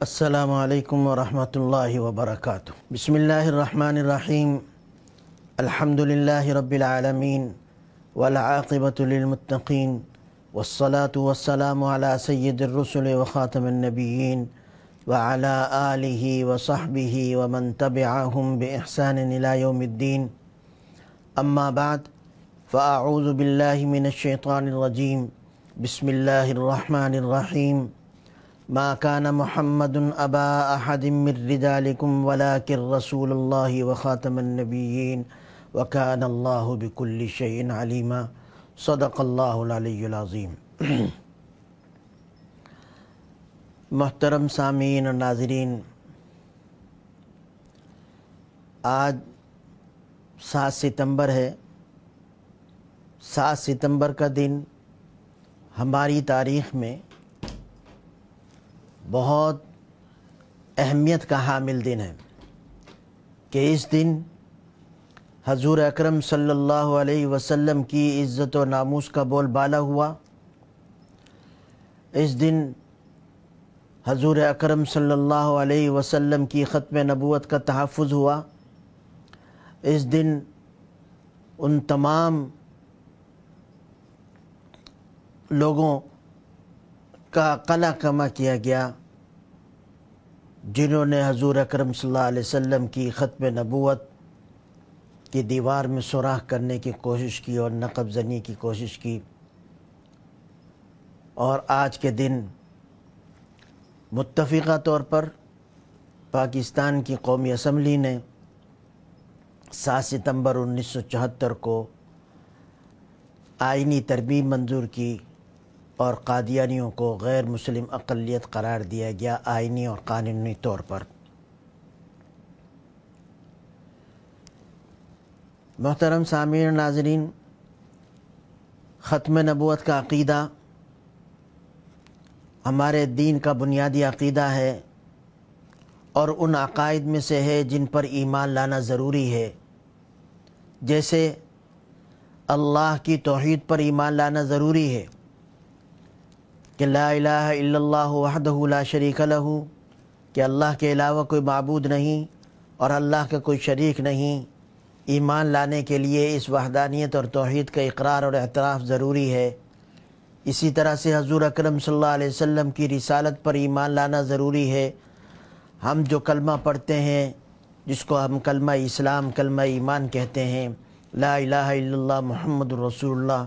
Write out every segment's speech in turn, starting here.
السلام عليكم ورحمة الله وبركاته بسم الله الرحمن الرحيم الحمد لله رب العالمين والعاقبة للمتقين والصلاة والسلام على سيد الرسل وخاتم النبيين وعلى آله وصحبه ومن تبعهم بإحسان إلى يوم الدين أما بعد فأعوذ بالله من الشيطان الرجيم بسم الله الرحمن الرحيم ما كان محمد أبا أحد من رجالكم ولكن رسول الله وخاتم النبيين وكان الله بكل شيء عليما صدق الله العلي العظيم محترم सामीन और नाजरीन आज सात सितंबर है सात सितंबर का दिन हमारी तारीख़ में बहुत अहमियत का हामिल दिन है कि इस दिन हजूर अकरम सल्लल्लाहु अलैहि वसल्लम की इज़्ज़त व नामूस का बोलबाला हुआ इस दिन हजूर अकरम सल्लल्लाहु अलैहि वसल्लम की ख़त्म नबूत का तहफ़ हुआ इस दिन उन तमाम लोगों का कला कमा किया गया जिन्होंने हजूर अक्रम वसम की ख़त्म नबूत की दीवार में सुराख करने की कोशिश की और नक़ब जनी की कोशिश की और आज के दिन मुतफ़ा तौर पर पाकिस्तान की कौमी असम्बली ने सात सितंबर 1974 को आइनी तरमीम मंजूर की और कादियानियों को गैर मुस्लिम अक़लियत करार दिया गया आइनी और कानूनी तौर पर मोहतरम सामिर नाजरीन ख़त्म नबूत का अक़ीदा हमारे दीन का बुनियादी अक़ीदा है और उन अकायद में से है जिन पर ईमान लाना ज़रूरी है जैसे अल्लाह की तोहद पर ईमान लाना ज़रूरी है कि ला इलाहा शरीक लहू कि अल्लाह के अलावा कोई मबूद नहीं और अल्लाह का कोई शरीक नहीं ईमान लाने के लिए इस वहदानियत और तोहद का इकरार और एतराफ़ ज़रूरी है इसी तरह से हजूर अक्रम वसम की रिसालत पर ईमान लाना ज़रूरी है हम जो कलमा पढ़ते हैं जिसको हम कलमा इस्लाम कलमा ईमान कहते हैं ला इलाहा इल्लल्लाह मोहम्मद रसूलुल्लाह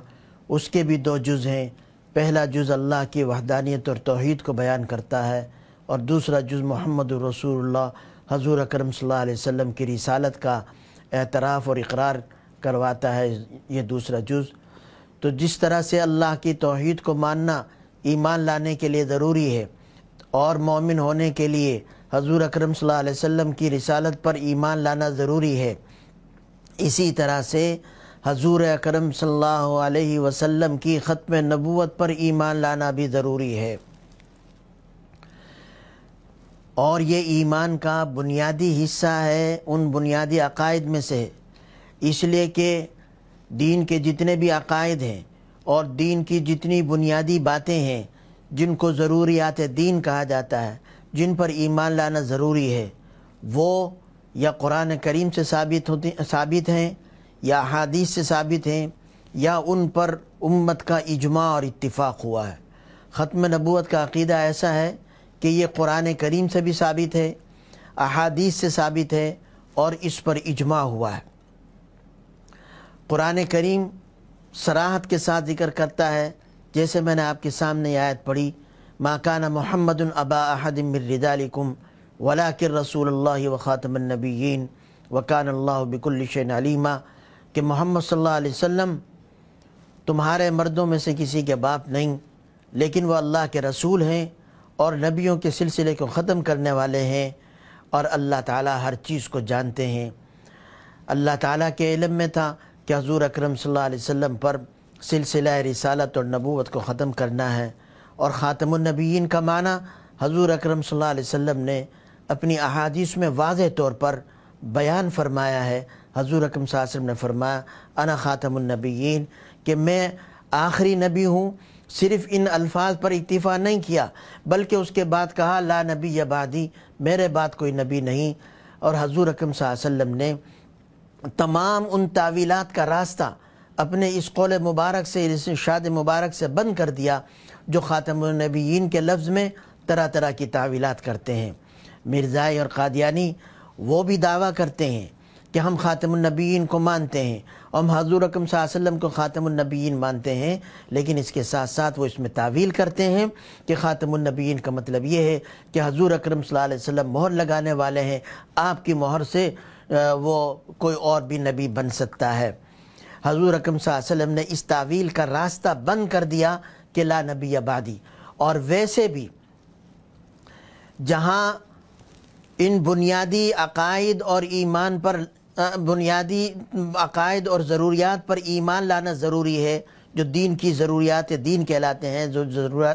उसके भी दो जुज़ हैं पहला जुज़ अल्लाह की वहदानियत और तोहद को बयान करता है और दूसरा जुज़ मोहम्मद रसूलुल्लाह हजूर अकरम सल्लम की रिसालत का एतराफ़ और इकरार करवाता है ये दूसरा जुज़ तो जिस तरह से अल्लाह की तोहद को मानना ईमान लाने के लिए ज़रूरी है और मोमिन होने के लिए हजूर अकरम वसल्लम की रिसालत पर ईमान लाना ज़रूरी है इसी तरह से हजूर अकरम सल्लल्लाहु अलैहि वसल्लम की ख़त्म नबूत पर ईमान लाना भी ज़रूरी है और ये ईमान का बुनियादी हिस्सा है उन बुनियादी अकायद में से इसलिए कि दीन के जितने भी अकायद हैं और दीन की जितनी बुनियादी बातें हैं जिनको ज़रूरियात दीन कहा जाता है जिन पर ईमान लाना ज़रूरी है वो या कुरान करीम से साबित होती साबित हैं या अदीस से साबित हैं या उन पर उम्मत का इजमा और इत्तिफाक हुआ है ख़त्म नबूत का अकीदा ऐसा है कि ये कुरान करीम से भी साबित है अहादीस से साबित है और इस पर इजमा हुआ है कुरान करीम सराहत के साथ जिक्र करता है जैसे मैंने आपके सामने आयत पढ़ी माकाना मोहम्मद अबा अहदमिरदालकुम वला के रसूल व ख़ातमनबीन वकान अल्लाह बिकुल्लिशन अलीमा कि मोहम्मद सल्लल्लाहु अलैहि वसल्लम तुम्हारे मर्दों में से किसी के बाप नहीं लेकिन वह अल्लाह के रसूल हैं और नबियों के सिलसिले को ख़त्म करने वाले हैं और अल्लाह ताला हर चीज़ को जानते हैं अल्लाह ताला के इलम में था कि हजूर अलैहि वसल्लम पर सिलसिला रिसालत और नबूत को ख़त्म करना है और ख़ातमनबीन का माना हजूर अलैहि वसल्लम ने अपनी अहादीस में वाज तौर पर बयान फरमाया है हजूर अकम सासम ने फरमाया अना ख़ातमनबीन कि मैं आखिरी नबी हूँ सिर्फ इन अल्फाज पर इतफ़ा नहीं किया बल्कि उसके बाद कहा ला नबी आबादी मेरे बाद कोई नबी नहीं और हजूर अकम साम ने तमाम उन तावीलत का रास्ता अपने इस कौल मुबारक से इस शाद मुबारक से बंद कर दिया जो ख़ातमनबीन के लफ्ज़ में तरह तरह की तावीलत करते हैं मिर्ज़ाई और कादियानी वो भी दावा करते हैं कि हम ख़ातमनबीन को मानते हैं और हम हजूर अकम वसम को ख़ातमनबीन मानते हैं लेकिन इसके साथ साथ वो इसमें तावील करते हैं कि ख़ातमनबीन का मतलब ये है कि हजूर अक्रम वसम मोहर लगाने वाले हैं आपकी मोहर से वो कोई और भी नबी बन सकता है हजूर अकम सल्लम ने इस तावील का रास्ता बंद कर दिया कि ला नबी आबादी और वैसे भी जहाँ इन बुनियादी अकायद और ईमान पर बुनियादी अकायद और ज़रूरियात पर ईमान लाना ज़रूरी है जो दीन की ज़रूरियात दीन कहलाते हैं जो जरूर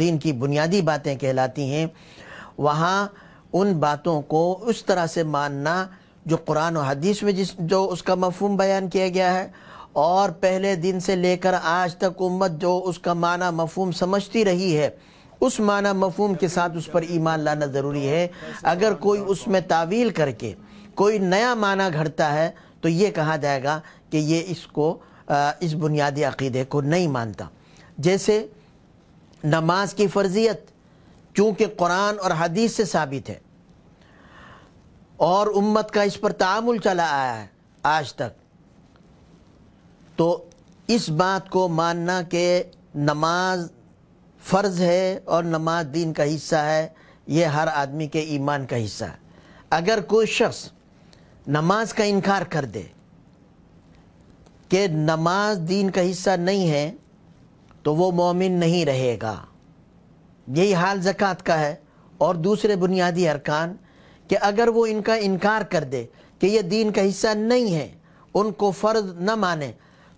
दीन की बुनियादी बातें कहलाती हैं वहाँ उन बातों को उस तरह से मानना जो कुरान और हदीस में जिस जो उसका मफहम बयान किया गया है और पहले दिन से लेकर आज तक उम्मत जो उसका माना मफहम समझती रही है उस माना मफहम के साथ उस पर ईमान लाना ज़रूरी है अगर कोई उसमें तावील करके कोई नया माना घड़ता है तो ये कहा जाएगा कि ये इसको इस बुनियादी अकीदे को नहीं मानता जैसे नमाज की फ़र्जियत चूँकि कुरान और हदीस से साबित है और उम्मत का इस पर तामुल चला आया है आज तक तो इस बात को मानना कि नमाज फ़र्ज़ है और नमाज दीन का हिस्सा है ये हर आदमी के ईमान का हिस्सा है अगर कोई शख्स नमाज का इनकार कर दे कि नमाज दीन का हिस्सा नहीं है तो वो मोमिन नहीं रहेगा यही हाल ज़क़़त का है और दूसरे बुनियादी अरकान कि अगर वो इनका इनकार कर दे कि ये दीन का हिस्सा नहीं है उनको फ़र्ज न माने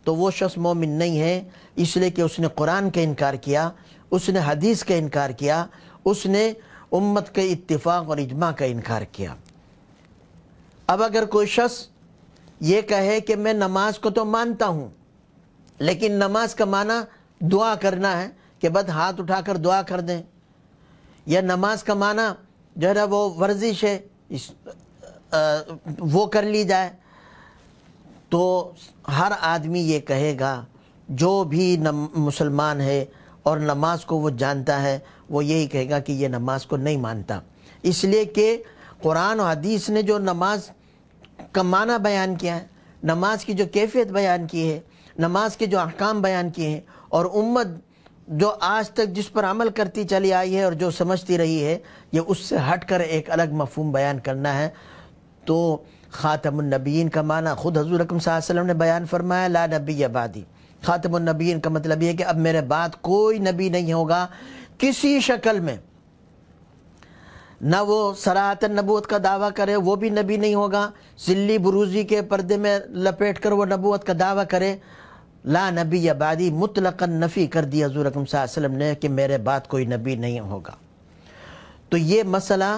तो वो शख्स मोमिन नहीं है इसलिए कि उसने कुरान का इनकार किया उसने हदीस का इनकार किया उसने उम्मत के इत्तिफाक़ और इजमा का इनकार किया अब अगर कोई शख्स ये कहे कि मैं नमाज को तो मानता हूँ लेकिन नमाज का माना दुआ करना है कि बस हाथ उठा कर दुआ कर दें या नमाज का माना जो है ना वो वर्जिश है इस, आ, वो कर ली जाए तो हर आदमी ये कहेगा जो भी मुसलमान है और नमाज को वो जानता है वो यही कहेगा कि ये नमाज को नहीं मानता इसलिए कि कुरान और हदीस ने जो नमाज का माना बयान किया है नमाज की जो कैफियत बयान की है नमाज के जो अहकाम बयान किए हैं और उम्मत जो आज तक जिस पर अमल करती चली आई है और जो समझती रही है ये उससे हट कर एक अलग मफहम बयान करना है तो ख़ातमनबीन का माना खुद हजूर रकम वसल्लम ने बयान फरमाया ला नबी आबादी ख़ातमनबीन का मतलब ये कि अब मेरे बाद कोई नबी नहीं होगा किसी शक्ल में ना वो सरात नबूत का दावा करे वो भी नबी नहीं होगा सिल्ली बरूजी के पर्दे में लपेट कर वो नबूत का दावा करे ला नबी आबादी मुतलक़न नफ़ी कर दी हजूर अकम वसम ने कि मेरे बात कोई नबी नहीं होगा तो ये मसला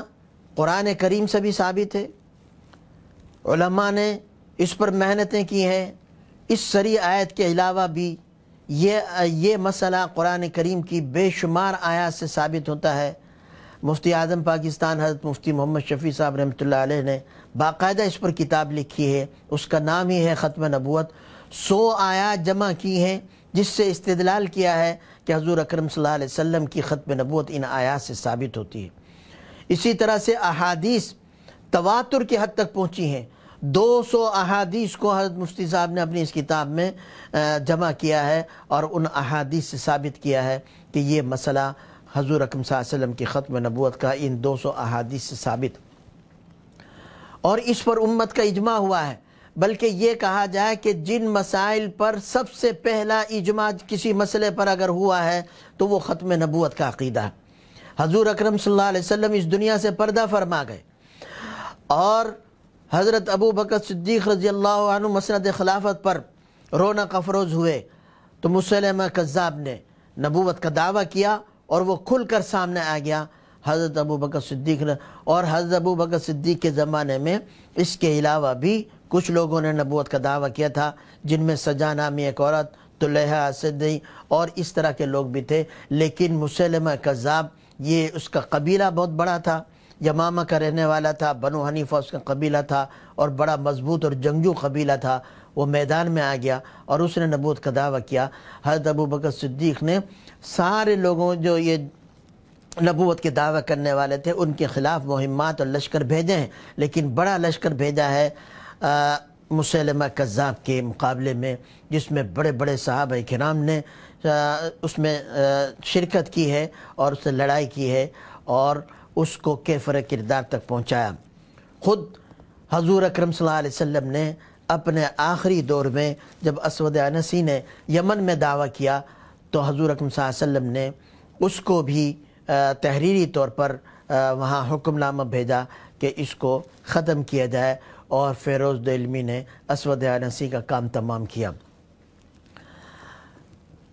क़ुरान करीम से भी साबित है उलमा ने इस पर मेहनतें की हैं इस सरी आयत के अलावा भी ये ये मसला क़ुरान करीम की बेशुमार आयत से साबित होता है मुफ्ती आजम पाकिस्तान हजरत मुफ्ती मोहम्मद शफ़ी साहब रहमत ने बाकायदा इस पर किताब लिखी है उसका नाम ही है ख़त्म नबूत सौ आयात जमा की हैं जिससे इस्तलाल किया है कि हजूर अक्रम सल्लम की ख़त्म नबूत इन आयात से साबित होती है इसी तरह से अहादीस तवातुर की हद तक पहुँची हैं दो सौ अहादीस को हजरत मुफ्ती साहब ने अपनी इस किताब में जमा किया है और उन अहादीस से साबित किया है कि ये मसला हजूर अकम वसम की ख़त्म नबूत का इन दो सौ अहादीस से साबित और इस पर उम्मत का इजमा हुआ है बल्कि ये कहा जाए कि जिन मसाइल पर सबसे पहला इजमा किसी मसले पर अगर हुआ है तो वो ख़त्म नबूत का अकीदा है हजूर अक्रम सम इस दुनिया से पर्दा फरमा गए और हज़रत अबू बकर सिद्दीक रजी अल्लाह मसरत खिलाफत पर रौनक अफरोज़ हुए तो मुसलम कज़ाब ने नबूत का दावा किया और वो खुल कर सामने आ गया हज़रत अबू बकर सिद्दीक ने और हज़रत अबू बकर सिद्दीक के ज़माने में इसके अलावा भी कुछ लोगों ने नबूत का दावा किया था जिनमें सजा नामी एक औरत तुल्हा सिद्दी और इस तरह के लोग भी थे लेकिन मुसलम कज़ाब ये उसका कबीला बहुत बड़ा था यमामा का रहने वाला था बनो हनीफा उसका कबीला था और बड़ा मजबूत और जंगजू कबीला था वो मैदान में आ गया और उसने नबूत का दावा किया हजरत अबू बकर सिद्दीक ने सारे लोगों जो ये नबूत के दावा करने वाले थे उनके ख़िलाफ़ मुहिमात और लश्कर भेजे हैं लेकिन बड़ा लश्कर भेजा है मुसलमा कज़ाब के मुकाबले में जिसमें बड़े बड़े साहब कराम ने उसमें शिरकत की है और उससे लड़ाई की है और उसको केफर किरदार तक पहुँचाया ख़ुद हजूर अक्रम सम ने अपने आखिरी दौर में जब असवद अनसी ने यमन में दावा किया तो हजूर अकम ने उसको भी तहरीरी तौर पर वहाँ हुक्मनामा भेजा कि इसको ख़त्म किया जाए और फेरोज़ दिलमी ने असवद अनसी का काम तमाम किया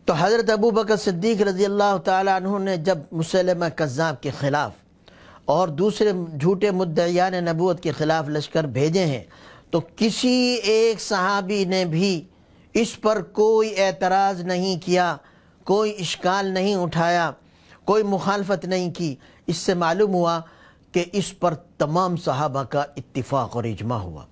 तो हज़रत अबू बकर सिद्दीक रज़ी अल्लाह तु ने जब मुसलम कज़ाब के ख़िलाफ़ और दूसरे झूठे मुद्दयान नबूत के ख़िलाफ़ लश्कर भेजे हैं तो किसी एक सहाबी ने भी इस पर कोई एतराज़ नहीं किया कोई इश्काल नहीं उठाया कोई मुखालफत नहीं की इससे मालूम हुआ कि इस पर तमाम सहाबा का इतफाक़ और इजमा हुआ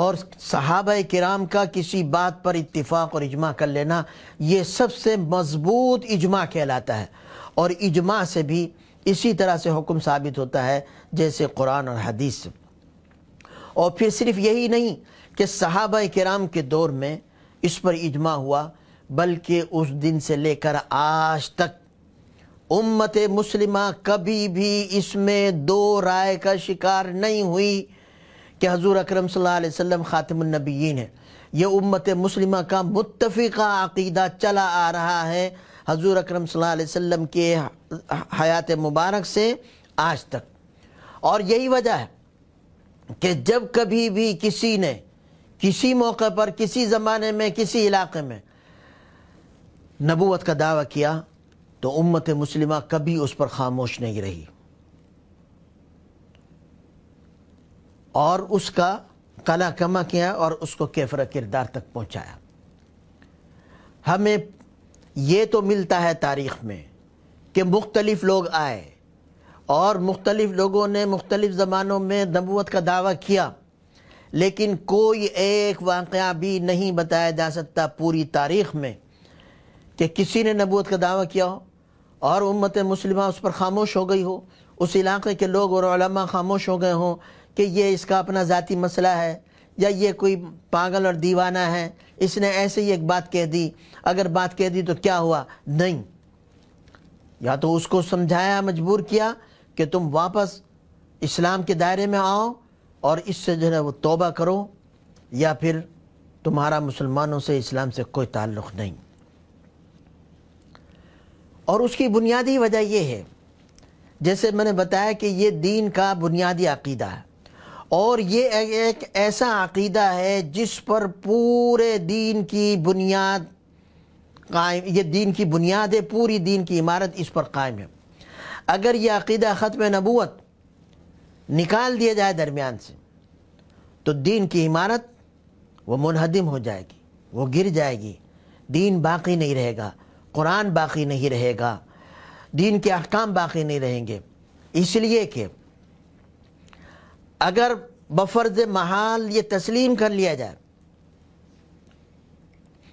और सहाब कराम का किसी बात पर इतफाक़ और इजमा कर लेना ये सबसे मजबूत इजमा कहलाता है और इजमा से भी इसी तरह से हुक्म साबित होता है जैसे कुरान और हदीस से और फिर सिर्फ यही नहीं कि सहाब कराम के दौर में इस पर इजमा हुआ बल्कि उस दिन से लेकर आज तक उम्मत मुसलिम कभी भी इसमें दो राय का शिकार नहीं हुई कि हजूर अक्रम सल्लम ख़ातमनबीन है यह उम्मत मुस्लिमा का मुतफ़ा अकीदा चला आ रहा है हजूर अक्रम सल्लम के हयात मुबारक से आज तक और यही वजह है कि जब कभी भी किसी ने किसी मौके पर किसी ज़माने में किसी इलाके में नबूवत का दावा किया तो उम्मत मुस्लिमा कभी उस पर खामोश नहीं रही और उसका कला कमा किया और उसको केफरा किरदार तक पहुंचाया हमें ये तो मिलता है तारीख में कि मुख्तलिफ़ लोग आए और मुख्तलिफ़ लोगों ने मुख्तलिफ़ ज़मानों में नबूत का दावा किया लेकिन कोई एक वाक़ भी नहीं बताया जा सकता पूरी तारीख़ में कि किसी ने नबूत का दावा किया हो और उम्मत मुसलिम उस पर खामोश हो गई हो उस इलाके के लोग और खामोश हो गए हों कि ये इसका अपना ज़ाती मसला है या ये कोई पागल और दीवाना है इसने ऐसे ही एक बात कह दी अगर बात कह दी तो क्या हुआ नहीं या तो उसको समझाया मजबूर किया कि तुम वापस इस्लाम के दायरे में आओ और इससे जो है वो तोबा करो या फिर तुम्हारा मुसलमानों से इस्लाम से कोई ताल्लुक़ नहीं और उसकी बुनियादी वजह यह है जैसे मैंने बताया कि ये दीन का बुनियादी अकीदा है और ये एक ऐसा अकीदा है जिस पर पूरे दीन की बुनियाद कायम ये दीन की बुनियाद है पूरी दीन की इमारत इस पर कायम है अगर यह अकीदा ख़त्म नबूत निकाल दिया जाए दरमियान से तो दीन की इमारत वो मुनहदम हो जाएगी वो गिर जाएगी दीन बाकी नहीं रहेगा कुरान बाकी नहीं रहेगा दीन के अहकाम बाकी नहीं रहेंगे इसलिए कि अगर बफर्ज महाल ये तस्लीम कर लिया जाए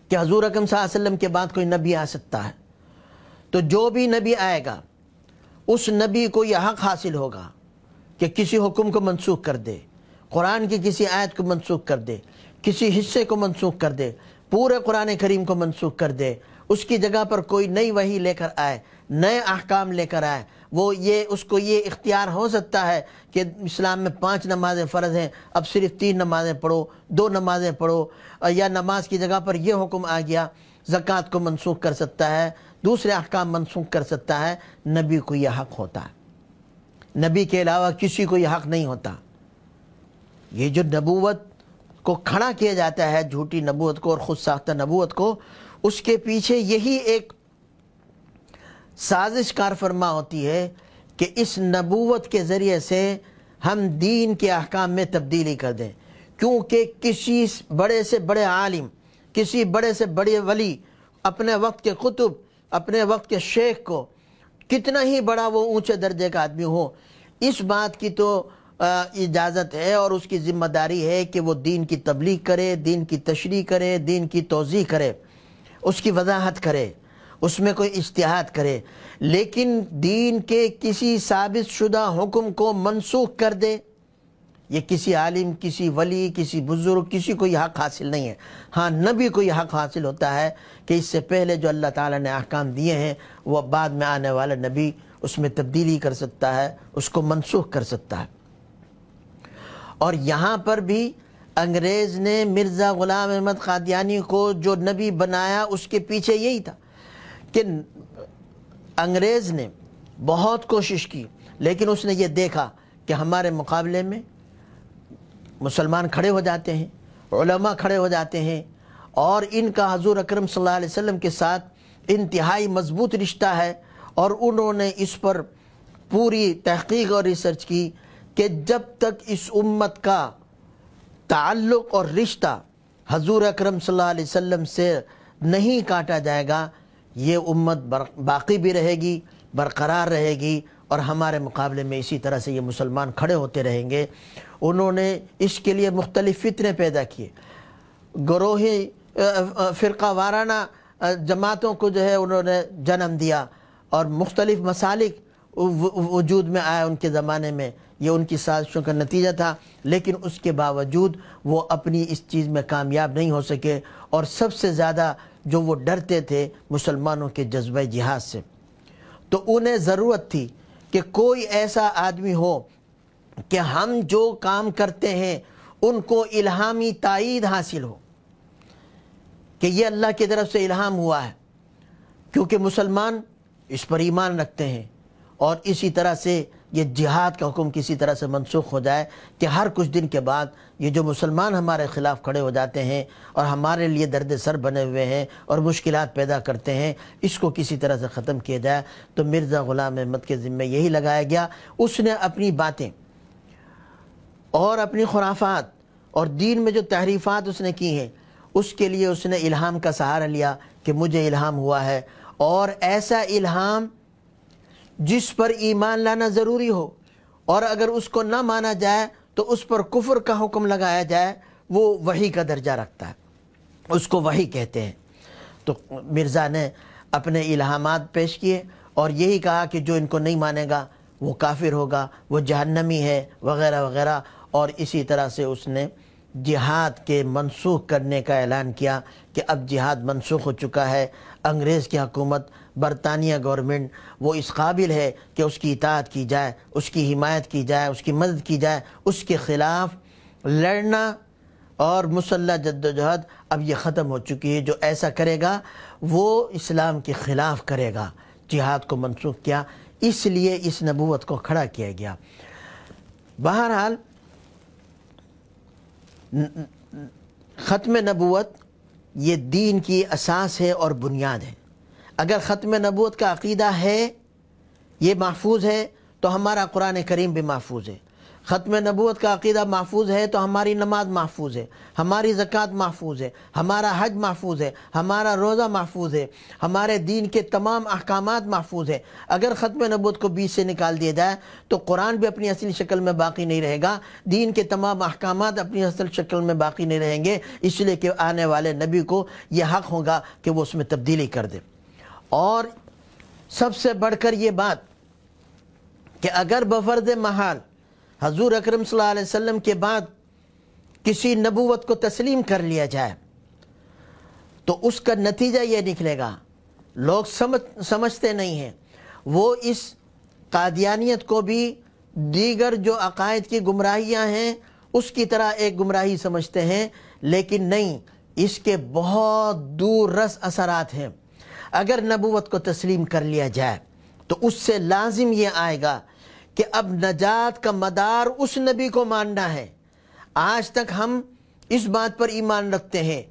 कि हजूर अकम वसल्लम के बाद कोई नबी आ सकता है तो जो भी नबी आएगा उस नबी को यह हक हासिल होगा कि किसी हुक्म को मनसूख कर दे कुरान की किसी आयत को मनसूख कर दे किसी हिस्से को मनसूख कर दे पूरे कुरान करीम को मनसूख कर दे उसकी जगह पर कोई नई वही लेकर आए नए अहकाम लेकर आए वो ये उसको ये इख्तियार हो सकता है कि इस्लाम में पाँच नमाज़ें फ़र्ज हैं अब सिर्फ तीन नमाज़ें पढ़ो दो नमाज़ें पढ़ो या नमाज की जगह पर यह हुक्म आ गया ज़क़़त को मनसूख कर सकता है दूसरे अहकाम मनसूख कर सकता है नबी को यह हक होता है नबी के अलावा किसी को यह हक नहीं होता ये जो नबूवत को खड़ा किया जाता है झूठी नबूत को और ख़ुद साख्ता नबूत को उसके पीछे यही एक साजिश कार फरमा होती है कि इस नबूत के ज़रिए से हम दीन के अहकाम में तब्दीली कर दें क्योंकि किसी बड़े से बड़े आलिम किसी बड़े से बड़े वली अपने वक्त के कुतुब अपने वक्त के शेख को कितना ही बड़ा वो ऊंचे दर्जे का आदमी हो इस बात की तो इजाज़त है और उसकी ज़िम्मेदारी है कि वो दीन की तबलीग करे दीन की तशरी करे दीन की तोज़ी करे उसकी वजाहत करे उसमें कोई इश्तहाद करे लेकिन दीन के किसी साबित शुदा हुक्म को मनसूख कर दे ये किसी आलिम किसी वली किसी बुज़ुर्ग किसी को यह हक़ हासिल नहीं है हाँ नबी को यह हक़ हासिल होता है कि इससे पहले जो अल्लाह ताला ने अहकाम दिए हैं वह बाद में आने वाला नबी उसमें तब्दीली कर सकता है उसको मनसूख कर सकता है और यहाँ पर भी अंग्रेज़ ने मिर्ज़ा ग़ुलाम अहमद कादियानी को जो नबी बनाया उसके पीछे यही था कि अंग्रेज़ ने बहुत कोशिश की लेकिन उसने ये देखा कि हमारे मुकाबले में मुसलमान खड़े हो जाते हैं उलमा खड़े हो जाते हैं और इनका हजूर अक्रम वसल्लम के साथ इंतहाई मजबूत रिश्ता है और उन्होंने इस पर पूरी तहकीक और रिसर्च की कि जब तक इस उम्मत का ताल्लुक़ और रिश्ता हजूर अक्रम वसल्लम से नहीं काटा जाएगा ये उम्मत बाकी भी रहेगी बरकरार रहेगी और हमारे मुकाबले में इसी तरह से ये मुसलमान खड़े होते रहेंगे उन्होंने इसके लिए मुख्तलिफ़ फितने पैदा किए ग्रोही फ़िरका वाराना जमातों को जो है उन्होंने जन्म दिया और मुख्तलिफ़ मसालिक वजूद में आया उनके ज़माने में ये उनकी साजिशों का नतीजा था लेकिन उसके बावजूद वो अपनी इस चीज़ में कामयाब नहीं हो सके और सबसे ज़्यादा जो वो डरते थे मुसलमानों के जज्बे जिहाद से तो उन्हें ज़रूरत थी कि कोई ऐसा आदमी हो कि हम जो काम करते हैं उनको इल्हामी तइद हासिल हो कि ये अल्लाह की तरफ से इल्हाम हुआ है क्योंकि मुसलमान इस पर ईमान रखते हैं और इसी तरह से ये जिहाद का हुक्म किसी तरह से मनसूख हो जाए कि हर कुछ दिन के बाद ये जो मुसलमान हमारे ख़िलाफ़ खड़े हो जाते हैं और हमारे लिए दर्द सर बने हुए हैं और मुश्किल पैदा करते हैं इसको किसी तरह से ख़त्म किया जाए तो मिर्ज़ा ग़ुलाम अहमद के ज़िम्मे यही लगाया गया उसने अपनी बातें और अपनी खुराफात और दीन में जो तहरीफ़ात उसने की हैं उसके लिए उसने इल्हाम का सहारा लिया कि मुझे इल्हाम हुआ है और ऐसा इल्हाम जिस पर ईमान लाना ज़रूरी हो और अगर उसको ना माना जाए तो उस पर कुफर का हुक्म लगाया जाए वो वही का दर्जा रखता है उसको वही कहते हैं तो मिर्ज़ा ने अपने इलाहाम पेश किए और यही कहा कि जो इनको नहीं मानेगा वो काफिर होगा वो जहन्नमी है वगैरह वगैरह और इसी तरह से उसने जिहाद के मनसूख करने का ऐलान किया कि अब जिहाद मनसूख हो चुका है अंग्रेज़ की हकूमत बरतानिया गवर्नमेंट वो इस काबिल है कि उसकी इताद की जाए उसकी हिमायत की जाए उसकी मदद की जाए उसके ख़िलाफ़ लड़ना और मुसल्ह जद्दोजहद अब ये ख़त्म हो चुकी है जो ऐसा करेगा वो इस्लाम के ख़िलाफ़ करेगा जिहाद को मनसूख किया इसलिए इस नबूत को खड़ा किया गया बहरहाल ख़त्म नबूत ये दीन की असास है और बुनियाद है अगर ख़त्म नबूत का अकीदा है ये महफूज है तो हमारा कुरान करीम भी महफूज है ख़त्म नबूत का अकीदा महफूज है तो हमारी नमाज महफूज है हमारी ज़क़़त महफूज है हमारा हज महफूज है हमारा रोज़ा महफूज है हमारे दीन के तमाम अहकाम महफूज है अगर ख़त्म नबूत को बीच से निकाल दिया जाए तो कुरान भी अपनी असली शक्ल में बाकी नहीं रहेगा दीन के तमाम अहकाम अपनी असल शक्ल में बाकी नहीं रहेंगे इसलिए कि आने वाले नबी को यह हक़ होगा कि वह उसमें तब्दीली कर दे और सबसे बढ़कर ये बात कि अगर बफर्द महाल हजूर अक्रम वसल्लम के बाद किसी नबूवत को तस्लीम कर लिया जाए तो उसका नतीजा ये निकलेगा लोग समझ समझते नहीं हैं वो इस कादियानियत को भी दीगर जो अकायद की गुमराहियाँ हैं उसकी तरह एक गुमराही समझते हैं लेकिन नहीं इसके बहुत दूर रस असरात हैं अगर नबूत को तस्लीम कर लिया जाए तो उससे लाजिम यह आएगा कि अब नजात का मदार उस नबी को मानना है आज तक हम इस बात पर ईमान रखते हैं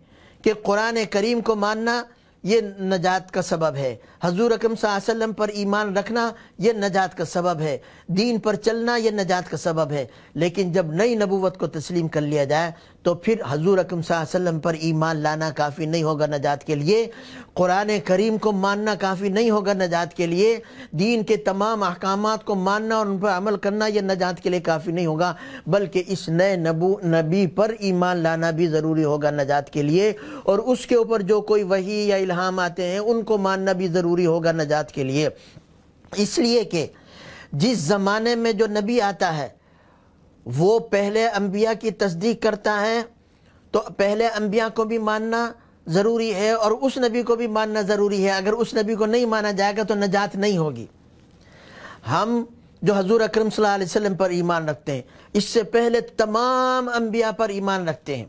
कि कुरान करीम को मानना ये नजात का सबब है हजूर अकम वसल्लम पर ईमान रखना यह नजात का सबब है दीन पर चलना यह नजात का सबब है लेकिन जब नई नबूवत को तस्लीम कर लिया जाए तो फिर हजूर अकम वसल्लम पर ईमान लाना काफ़ी नहीं होगा नजात के लिए क़ुरान करीम को मानना काफ़ी नहीं होगा नजात के लिए दीन के तमाम अहकाम को मानना और उन पर अमल करना यह नजात के लिए काफ़ी नहीं होगा बल्कि इस नए नबू नबी पर ईमान लाना भी ज़रूरी होगा नजात के लिए और उसके ऊपर जो कोई वही या इल्हाम आते हैं उनको मानना भी ज़रूरी ज़रूरी होगा नजात के लिए इसलिए कि जिस ज़माने में जो नबी आता है वो पहले अम्बिया की तस्दीक करता है तो पहले अम्बिया को भी मानना ज़रूरी है और उस नबी को भी मानना ज़रूरी है अगर उस नबी को नहीं माना जाएगा तो नजात नहीं होगी हम जो हजूर अक्रम सल्लल्लाहु अलैहि पर ईमान रखते हैं इससे पहले तमाम अम्बिया पर ईमान रखते हैं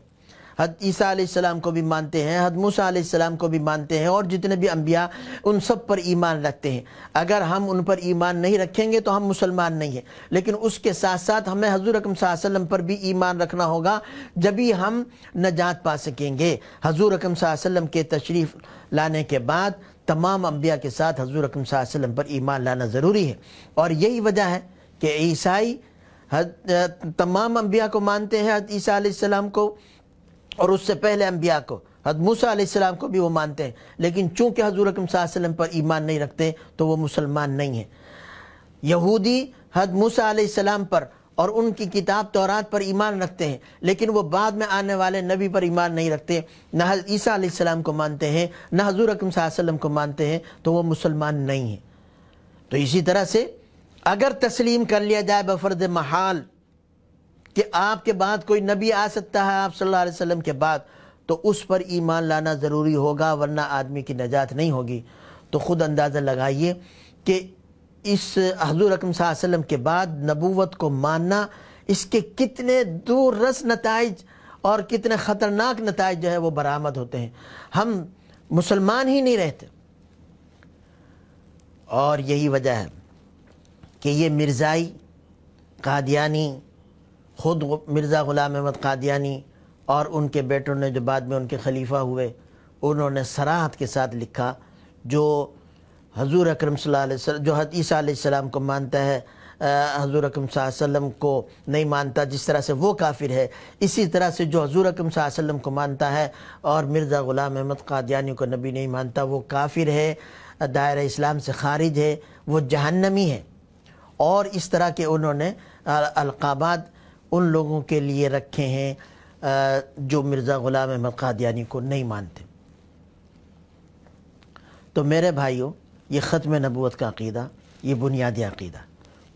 हद ईसा आसमाम को भी मानते हैं हद मूसा आसमाम को भी मानते हैं और जितने भी अम्बिया उन सब पर ईमान रखते हैं अगर हम उन पर ईमान नहीं रखेंगे तो हम मुसलमान नहीं हैं लेकिन उसके साथ साथ हमें हजूर अकम वसम पर भी ईमान रखना होगा जब भी हम नजात पा सकेंगे हजूर अकम वसम के तशरीफ़ लाने के बाद तमाम अम्बिया के साथ हजूर अकम वसम पर ईमान लाना ज़रूरी है और यही वजह है कि ईसाई तमाम अम्बिया को मानते हैं ईसा आसमाम को और उससे पहले अम्बिया को हद मूसा आसमाम को भी वो मानते हैं लेकिन चूंकि हजूर अकम पर ईमान नहीं रखते तो वो मुसलमान नहीं हैं यहूदी हद मूसा आसमाम पर और उनकी किताब तौरात पर ईमान रखते हैं लेकिन वो बाद में आने वाले नबी पर ईमान नहीं रखते ना हज ईसा आसमाम को मानते हैं ना हजूर अकम वसम को मानते हैं तो वह मुसलमान नहीं हैं तो इसी तरह से अगर तस्लीम कर लिया जाए बफर्द महाल कि आपके बाद कोई नबी आ सकता है आप सल्लल्लाहु अलैहि वसल्लम के बाद तो उस पर ईमान लाना ज़रूरी होगा वरना आदमी की नजात नहीं होगी तो ख़ुद अंदाज़ा लगाइए कि इस हजूर अकम वसम के बाद नबूवत को मानना इसके कितने दूर रस नतज और कितने ख़तरनाक नतज जो है वो बरामद होते हैं हम मुसलमान ही नहीं रहते और यही वजह है कि ये मिर्ज़ाई कादियानी ख़ुद मिर्ज़ा ग़ुलाम अहमद कादियानी और उनके बेटों ने जो बाद में उनके खलीफा हुए उन्होंने सराहत के साथ लिखा जो हजूर अक्रम जो ईसा को मानता है हजूर अकम वसम को नहीं मानता जिस तरह से वो काफिर है इसी तरह से जो हजूर अकम वसम को मानता है और मिर्ज़ा ग़ुलाम अहमद कादियानी को नबी नहीं मानता वो काफिर है दायर इस्लाम से खारिज है वो जहन्नमी है और इस तरह के उन्होंने अलकाबाद उन लोगों के लिए रखे हैं जो मिर्ज़ा ग़ुलाम अहमद कादियानी को नहीं मानते तो मेरे भाइयों ये ख़त्म नबूत का अकीदा ये बुनियादी अकीदा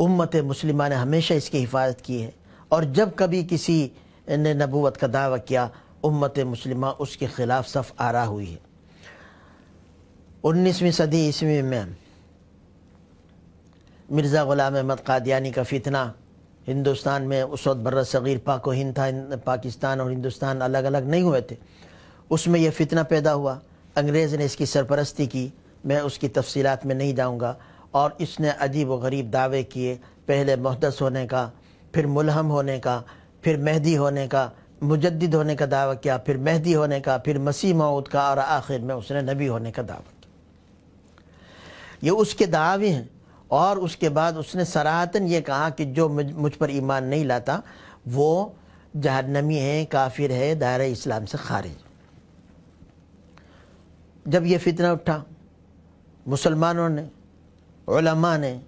उम्मत मुसलिमा ने हमेशा इसकी हिफाजत की है और जब कभी किसी ने नबूत का दावा किया उम्मत मुसलिमा उसके ख़िलाफ़ सफ़ आरा हुई है उन्नीसवीं सदी ईस्वी में मिर्ज़ा ग़ुलाम अहमद कादियानी का फितना हिंदुस्तान में उस वक्त बर्र सग़ीर पाक हिंद था पाकिस्तान और हिंदुस्तान अलग अलग नहीं हुए थे उसमें यह फितना पैदा हुआ अंग्रेज़ ने इसकी सरपरस्ती की मैं उसकी तफसीत में नहीं जाऊँगा और इसने अजीब व गरीब दावे किए पहले मुहदस होने का फिर मुलहम होने का फिर मेहदी होने का मुजद होने का दावा किया फिर मेहदी होने का फिर मसीह मऊद का और आखिर में उसने नबी होने का दावा किया ये उसके दावे हैं और उसके बाद उसने सराहतन ये कहा कि जो मुझ पर ईमान नहीं लाता वो जहनमी है काफिर है दायरा इस्लाम से खारिज जब ये फितना उठा मुसलमानों ने ने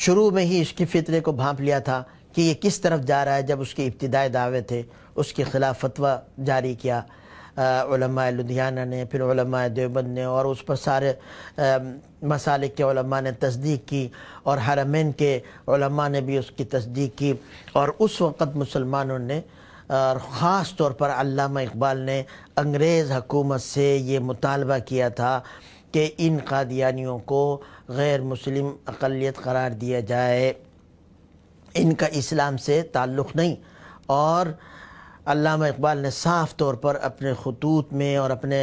शुरू में ही इसके फितरे को भांप लिया था कि ये किस तरफ जा रहा है जब उसके इब्तदाई दावे थे उसके खिलाफ फतवा जारी किया लुधियाना ने फिर देवबंद ने और उस पर सारे मसालिक के ने तस्दीक की और हरमेन के ने भी उसकी तस्दीक की और उस वक़्त मुसलमानों ने और ख़ास तौर पर इकबाल ने अंग्रेज़ हकूमत से ये मुतालबा किया था कि इन कादियानियों को गैर मुस्लिम अकलीत करार दिया जाए इनका इस्लाम से ताल्लुक़ नहीं और अल्लामा इकबाल ने साफ तौर पर अपने खतूत में और अपने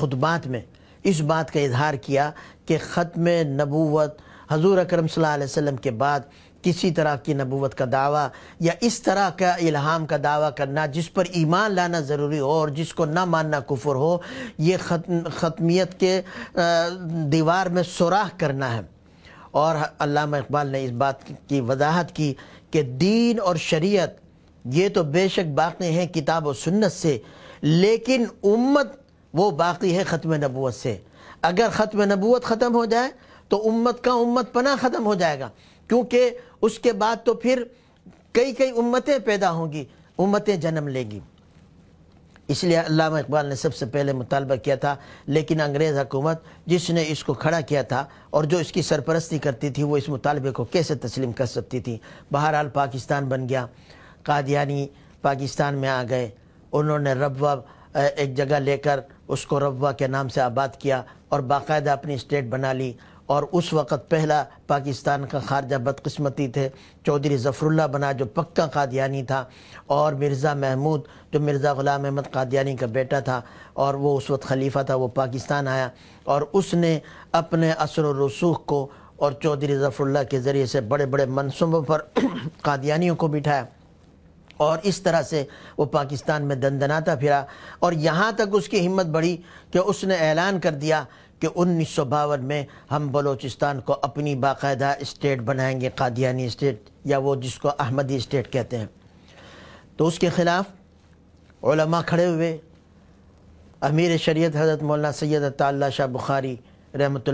खुतबात में इस बात का इजहार किया कि ख़त में नबूत हजूर अक्रम वसम के बाद किसी तरह की नबूत का दावा या इस तरह का इल्हाम का दावा करना जिस पर ईमान लाना ज़रूरी हो और जिसको ना मानना कुफुर हो ये खत ख़त्मियत के दीवार में सुराख करना है और अल्लामा इकबाल ने इस बात की वजाहत की कि दीन और शरीत ये तो बेशक बाकी हैं किताब और सुन्नत से लेकिन उम्मत वो बाकी है ख़त्म नबूत से अगर ख़त्म नबूत ख़त्म हो जाए तो उम्मत का उम्मत पना ख़त्म हो जाएगा क्योंकि उसके बाद तो फिर कई कई उम्मतें पैदा होंगी उम्मतें जन्म लेंगी इसलिए अल्लाह इकबाल ने सबसे पहले मुतालबा किया था लेकिन अंग्रेज़ हुकूमत जिसने इसको खड़ा किया था और जो इसकी सरपरस्ती करती थी वो इस मुतालबे को कैसे तस्लीम कर सकती थी बहरहाल पाकिस्तान बन गया कादियानी पाकिस्तान में आ गए उन्होंने रबवा एक जगह लेकर उसको रबवा के नाम से आबाद किया और बाकायदा अपनी स्टेट बना ली और उस वक़्त पहला पाकिस्तान का खारजा बदकस्मती थे चौधरी ज़फ़रुल्ला बना जो पक्का कादियानी था और मिर्ज़ा महमूद जो मिर्ज़ा ग़ुलाम अहमद कादियानी का बेटा था और वो उस वक्त खलीफा था वो पाकिस्तान आया और उसने अपने असर रसूख को और चौधरी ज़फ़रुल्ला के ज़रिए से बड़े बड़े मनसूबों पर कादियानियों को बिठाया और इस तरह से वो पाकिस्तान में दंदनाता फिरा और यहाँ तक उसकी हिम्मत बढ़ी कि उसने ऐलान कर दिया कि उन्नीस सौ बावन में हम बलूचिस्तान को अपनी बाकायदा स्टेट बनाएंगे कादियानी स्टेट या वो जिसको अहमदी स्टेट कहते हैं तो उसके ख़िलाफ़ खड़े हुए अमीर शरीत हज़रत मौलाना सैद शाह बुखारी रहमत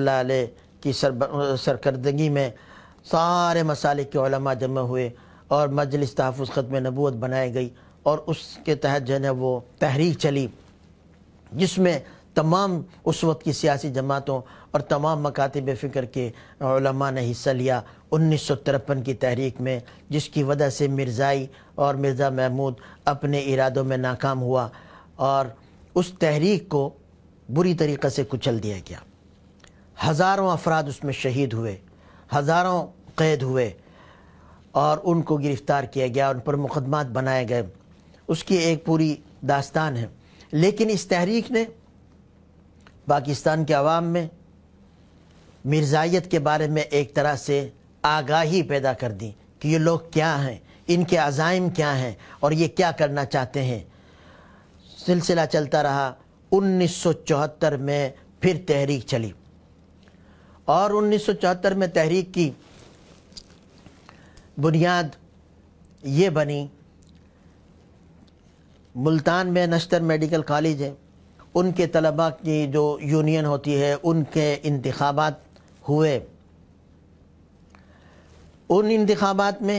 की सर सरकर्दगी में सारे मसाले के जमा हुए और मजलिस तहफ़ में नबूत बनाई गई और उसके तहत जो है वो तहरीक चली जिसमें तमाम उस वक्त की सियासी जमातों और तमाम मकातब फ़िक्र के ने हिस्सा लिया उन्नीस सौ तिरपन की तहरीक में जिसकी वजह से मिर्ज़ाई और मिर्ज़ा महमूद अपने इरादों में नाकाम हुआ और उस तहरीक को बुरी तरीक़े से कुचल दिया गया हज़ारों अफराद उसमें शहीद हुए हज़ारों कैद हुए और उनको गिरफ्तार किया गया उन पर मुकदमात बनाए गए उसकी एक पूरी दास्तान है लेकिन इस तहरीक ने पाकिस्तान के अवाम में मिर्जाइत के बारे में एक तरह से आगाही पैदा कर दी कि ये लोग क्या हैं इनके अज़ाइम क्या हैं और ये क्या करना चाहते हैं सिलसिला चलता रहा 1974 में फिर तहरीक चली और 1974 में तहरीक की बुनियाद ये बनी मुल्तान में नश्तर मेडिकल कॉलेज है उनके तलबा की जो यूनियन होती है उनके इंतबात हुए उन इंतबात में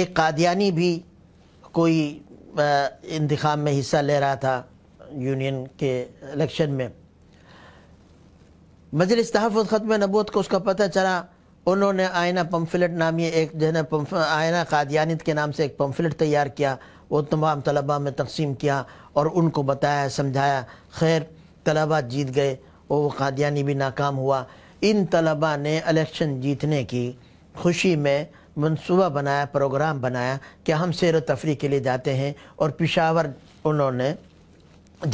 एक कादियानी भी कोई इंतखाब में हिस्सा ले रहा था यूनियन के इलेक्शन में मजलिस तहफ़ ख़त्म नबूत को उसका पता चला उन्होंने आयना पम्फलेट नामी एक जो है ना आयना कादियानित के नाम से एक पम्फलेट तैयार किया वो तमाम तलबा में तकसीम किया और उनको बताया समझाया खैर तलबा जीत गए और वो कादियानी भी नाकाम हुआ इन तलबा ने इलेक्शन जीतने की खुशी में मनसूबा बनाया प्रोग्राम बनाया कि हम सैर तफरी के लिए जाते हैं और पिशावर उन्होंने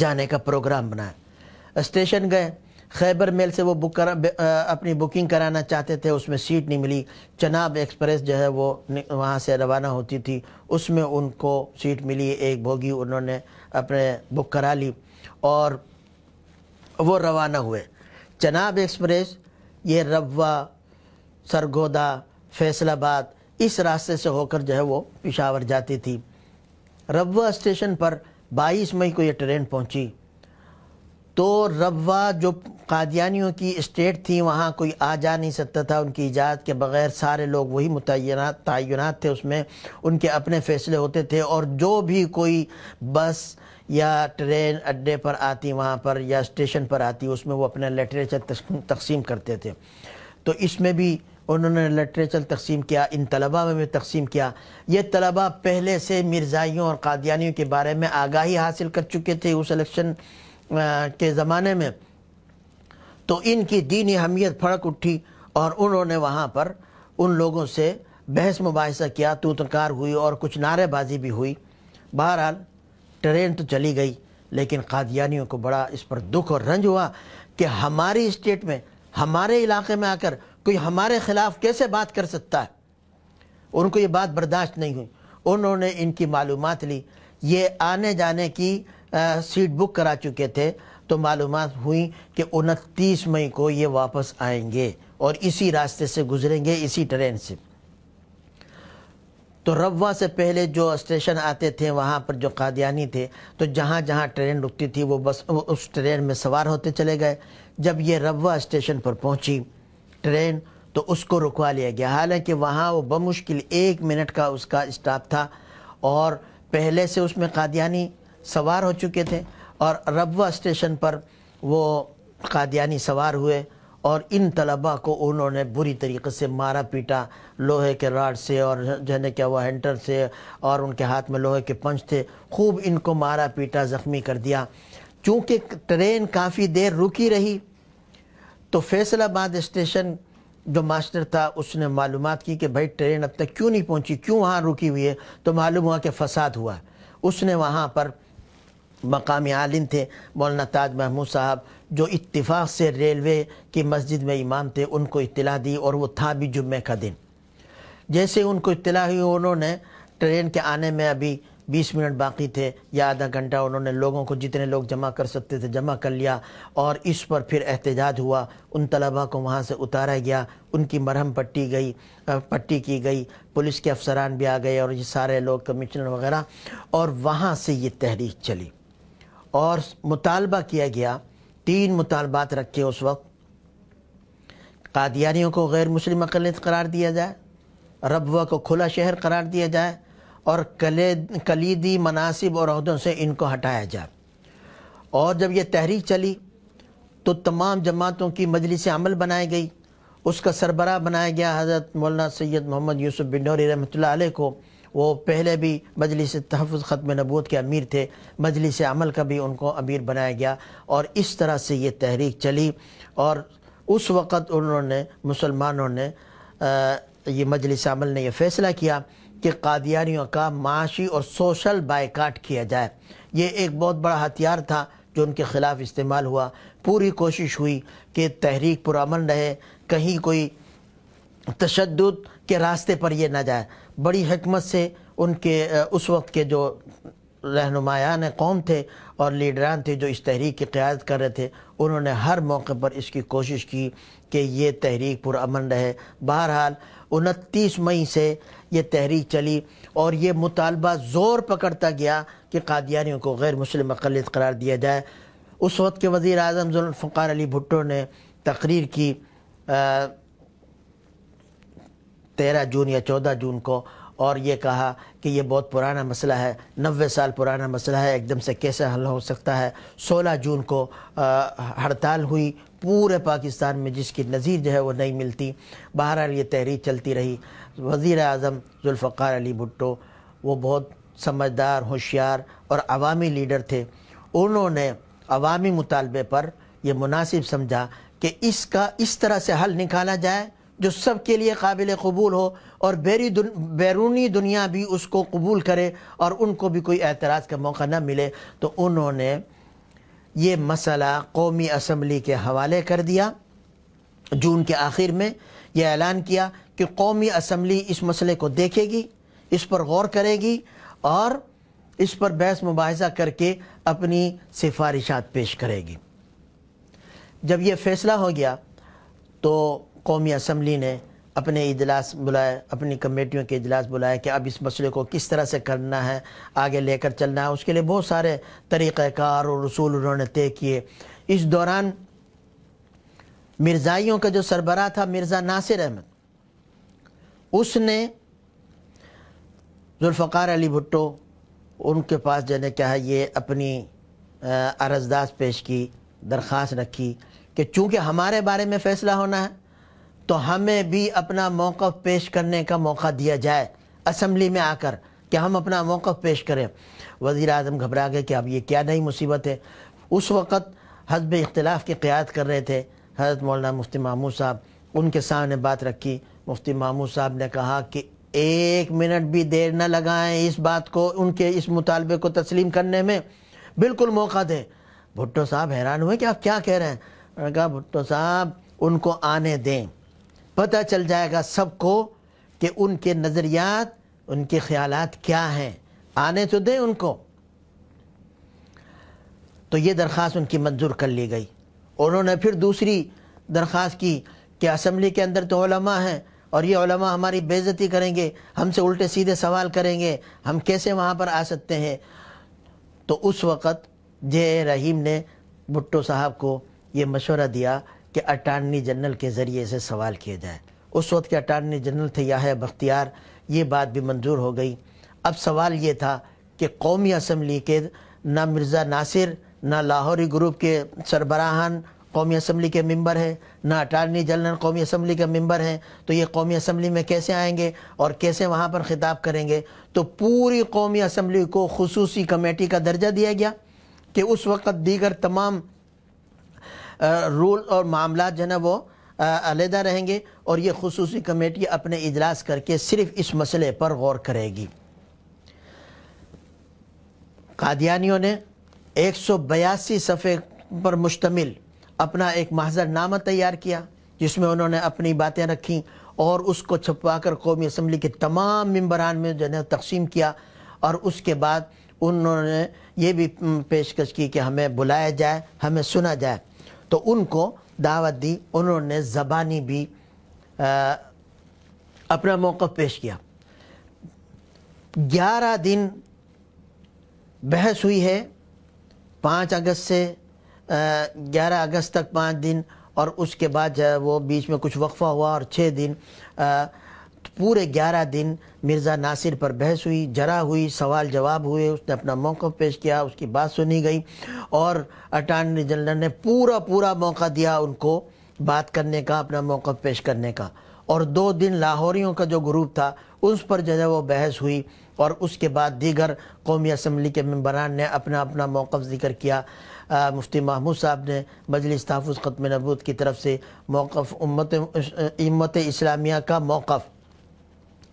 जाने का प्रोग्राम बनाया स्टेशन गए खैबर मेल से वो बुक कर अपनी बुकिंग कराना चाहते थे उसमें सीट नहीं मिली चनाब एक्सप्रेस जो है वो वहाँ से रवाना होती थी उसमें उनको सीट मिली एक बोगी उन्होंने अपने बुक करा ली और वो रवाना हुए चनाब एक्सप्रेस ये रवा सरगोदा फैसलाबाद इस रास्ते से होकर जो है वो पिशावर जाती थी रवा स्टेशन पर 22 मई को ये ट्रेन पहुंची तो रबा जो कादियानियों की स्टेट थी वहाँ कोई आ जा नहीं सकता था उनकी इजाज़त के बग़ैर सारे लोग वही मुतैनात तयन थे उसमें उनके अपने फ़ैसले होते थे और जो भी कोई बस या ट्रेन अड्डे पर आती वहाँ पर या स्टेशन पर आती उसमें वो अपना लिटरेचर तकसीम करते थे तो इसमें भी उन्होंने लिटरेचर तकसीम किया इन तलबा में भी तकसीम किया ये तलबा पहले से मिर्ज़ाइयों और कादियानियों के बारे में आगाही हासिल कर चुके थे उस इलेक्शन के ज़माने में तो इनकी दीनी अहमियत फड़क उठी और उन्होंने वहाँ पर उन लोगों से बहस मुबासा किया तूतनकार हुई और कुछ नारेबाजी भी हुई बहरहाल ट्रेन तो चली गई लेकिन कादियानियों को बड़ा इस पर दुख और रंज हुआ कि हमारी स्टेट में हमारे इलाके में आकर कोई हमारे ख़िलाफ़ कैसे बात कर सकता है उनको ये बात बर्दाश्त नहीं हुई उन्होंने इनकी मालूम ली ये आने जाने की सीट बुक करा चुके थे तो मालूम हुई कि उनतीस मई को ये वापस आएंगे और इसी रास्ते से गुजरेंगे इसी ट्रेन से तो रवा से पहले जो स्टेशन आते थे वहाँ पर जो कादियानी थे तो जहाँ जहाँ ट्रेन रुकती थी वो बस वो उस ट्रेन में सवार होते चले गए जब ये रवा स्टेशन पर पहुँची ट्रेन तो उसको रुकवा लिया गया हालांकि वहाँ वो बमुश्किल एक मिनट का उसका स्टॉप था और पहले से उसमें कादियानी सवार हो चुके थे और रबवा स्टेशन पर वो कादियानी सवार हुए और इन तलबा को उन्होंने बुरी तरीके से मारा पीटा लोहे के राड से और जने क्या हुआ हेंटर से और उनके हाथ में लोहे के पंच थे खूब इनको मारा पीटा ज़ख्मी कर दिया चूँकि ट्रेन काफ़ी देर रुकी रही तो फैसलाबाद स्टेशन जो मास्टर था उसने मालूम की कि भाई ट्रेन अब तक क्यों नहीं पहुँची क्यों वहाँ रुकी हुई है तो मालूम हुआ कि फ़साद हुआ उसने वहाँ पर मकामी आलिम थे मौलाना ताज महमूद साहब जो इतफाक़ से रेलवे की मस्जिद में इमाम थे उनको इतला दी और वो था भी जुम्मे का दिन जैसे उनको इतला हुई उन्होंने ट्रेन के आने में अभी बीस मिनट बाकी थे या आधा घंटा उन्होंने लोगों को जितने लोग जमा कर सकते थे जमा कर लिया और इस पर फिर एहतजाज हुआ उन तलबा को वहाँ से उतारा गया उनकी मरहम पट्टी गई पट्टी की गई पुलिस के अफसरान भी आ गए और ये सारे लोग कमिश्नर वगैरह और वहाँ से ये तहरीक चली और मुतालबा किया गया तीन मुतालबात रखे उस वक्त कादियानियों को गैर मुस्लिम अकलियत करार दिया जाए रबवा को खुला शहर करार दिया जाए और कले कलीदी मनासिब और अहदों से इनको हटाया जाए और जब यह तहरीक चली तो तमाम जमातों की मजलिस अमल बनाई गई उसका सरबरा बनाया गया हज़रत मौलाना सैयद मोहम्मद यूसुफ बिन्नौरी रहमत को वो पहले भी मजलिस तहफ़ ख़त्म नबूत के अमीर थे मजलिस अमल का भी उनको अमीर बनाया गया और इस तरह से ये तहरीक चली और उस वक़्त उन्होंने मुसलमानों ने ये मजलिस अमल ने यह फ़ैसला किया कि कादियानियों का माशी और सोशल बायकाट किया जाए ये एक बहुत बड़ा हथियार था जो उनके ख़िलाफ़ इस्तेमाल हुआ पूरी कोशिश हुई कि तहरीक पुरान रहे कहीं कोई तशद के रास्ते पर यह ना जाए बड़ी हमत से उनके उस वक्त के जो रहनुमायान कौम थे और लीडरान थे जो इस तहरीक की क़्यादत कर रहे थे उन्होंने हर मौके पर इसकी कोशिश की कि ये तहरीक पुरमन रहे बहरहाल उनतीस मई से ये तहरीक चली और ये मुतालबा ज़ोर पकड़ता गया कि कादियानियों को गैर मुस्लिम अकलीत करार दिया जाए उस वक्त के वज़ी अजम जुल्फ़ार अली भुट्टो ने तकरीर की आ, तेरह जून या चौदह जून को और ये कहा कि ये बहुत पुराना मसला है नबे साल पुराना मसला है एकदम से कैसे हल हो सकता है सोलह जून को हड़ताल हुई पूरे पाकिस्तान में जिसकी नज़ीर जो है वो नहीं मिलती बहरहाल ये तहरीर चलती रही वज़ी अजम जुल्फ़ार अली भुट्टो वो बहुत समझदार होशियार और अवामी लीडर थे उन्होंने अवामी मुतालबे पर यह मुनासिब समझा कि इसका इस तरह से हल निकाला जाए जो सब के लिए काबिल कबूल हो और बैरी दुन, बैरूनी दुनिया भी उसको कबूल करे और उनको भी कोई एतराज़ का मौका ना मिले तो उन्होंने ये मसला कौमी असम्बली के हवाले कर दिया जून के आखिर में यह ऐलान किया कि कौमी असम्बली इस मसले को देखेगी इस पर गौर करेगी और इस पर बहस मुबासा करके अपनी सिफारिशात पेश करेगी जब यह फ़ैसला हो गया तो कौमी असम्बली ने अपने इजलास बुलाए अपनी कमेटियों के इजलास बुलाए कि अब इस मसले को किस तरह से करना है आगे लेकर चलना है उसके लिए बहुत सारे तरीक़ार और रसूल उन्होंने तय किए इस दौरान मिर्ज़ाइयों का जो सरबरा था मिर्ज़ा नासिर अहमद उसने जुल्फ़ार अली भुट्टो उनके पास जाने क्या है ये अपनी अरजदास पेश की दरख्वास्त रखी कि चूँकि हमारे बारे में फ़ैसला होना है तो हमें भी अपना मौक़ पेश करने का मौका दिया जाए असम्बली में आकर कि हम अपना मौक़ पेश करें वज़ी अजम घबरा गए कि अब ये क्या नई मुसीबत है उस वक़्त हजब इख्तलाफ की क़ियात कर रहे थे हजरत मौलाना मुफ्ती मामू साहब उनके सामने बात रखी मुफ्ती मामू साहब ने कहा कि एक मिनट भी देर न लगाएं इस बात को उनके इस मुतालबे को तस्लीम करने में बिल्कुल मौका दें भुट्टो साहब हैरान हुए कि आप क्या कह रहे हैं कहा भुट्टो साहब उनको आने दें पता चल जाएगा सबको कि उनके नज़रियात उनके ख्यालात क्या हैं आने तो दें उनको तो ये दरख्वास्त उनकी मंजूर कर ली गई उन्होंने फिर दूसरी दरख्वास्त की कि असम्बली के अंदर तो ओलमा हैं और ये ओलमा हमारी बेज़ती करेंगे हमसे उल्टे सीधे सवाल करेंगे हम कैसे वहाँ पर आ सकते हैं तो उस वक़्त जे रहीम ने भुट्टो साहब को ये मशवरा दिया कि अटारनी जनरल के ज़रिए से सवाल किया जाए उस वक्त के अटारनी जनरल थे याह बख्तियार ये बात भी मंजूर हो गई अब सवाल ये था कि कौमी असम्बली के ना मिर्ज़ा नासिर ना लाहौरी ग्रुप के सरबराहान कौमी असम्बली के मेंबर हैं ना अटारनी जनरल कौमी असम्बली के मेंबर हैं तो ये कौमी असम्बली में कैसे आएंगे और कैसे वहाँ पर ख़िताब करेंगे तो पूरी कौमी असम्बली को खसूसी कमेटी का दर्जा दिया गया कि उस वक़्त दीगर तमाम रूल और मामला जो है वो अलहदा रहेंगे और ये खसूस कमेटी अपने इजलास करके सिर्फ इस मसले पर गौर करेगी कादियानियों ने एक सौ बयासी सफ़े पर मुश्तमिल अपना एक नामा तैयार किया जिसमें उन्होंने अपनी बातें रखी और उसको छपवा कर कौमी असम्बली के तमाम मम्बरान में जो है तकसीम किया और उसके बाद उन्होंने ये भी पेशकश की कि हमें बुलाया जाए हमें सुना जाए तो उनको दावत दी उन्होंने ज़बानी भी आ, अपना मौक़ पेश किया ग्यारह दिन बहस हुई है पाँच अगस्त से ग्यारह अगस्त तक पाँच दिन और उसके बाद जो है वो बीच में कुछ वक्फा हुआ और छः दिन आ, पूरे ग्यारह दिन मिर्ज़ा नासिर पर बहस हुई जरा हुई सवाल जवाब हुए उसने अपना मौक़ पेश किया उसकी बात सुनी गई और अटारनी जनरल ने पूरा पूरा मौका दिया उनको बात करने का अपना मौक़ पेश करने का और दो दिन लाहौरियों का जो ग्रुप था उस पर जो है वो बहस हुई और उसके बाद दीगर कौमी असम्बली के मम्बरान ने अपना अपना मौक़ ज़िक्र किया मुफ्ती महमूद साहब ने मजलिस तहफ़ ख़त्म नबूत की तरफ से मौक़ उम्मत इस्लामिया का मौक़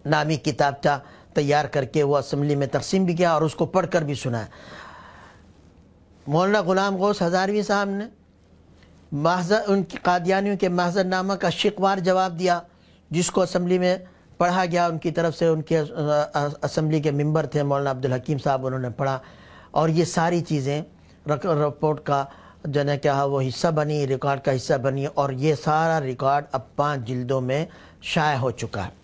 नामी था तैयार करके वो असम्बली में तकसीम भी किया और उसको पढ़ कर भी सुनाया मौलाना गुलाम गौस हज़ारवी साहब ने महजर उनकी कादियानियों के महजर नामा का शिकवार जवाब दिया जिसको असम्बली में पढ़ा गया उनकी तरफ से उनके असम्बली के मेंबर थे मौलाना अब्दुल हकीम साहब उन्होंने पढ़ा और ये सारी चीज़ें रिपोर्ट का जो है क्या वो हिस्सा बनी रिकॉर्ड का हिस्सा बनी और ये सारा रिकॉर्ड अब पाँच जिल्दों में शाये हो चुका है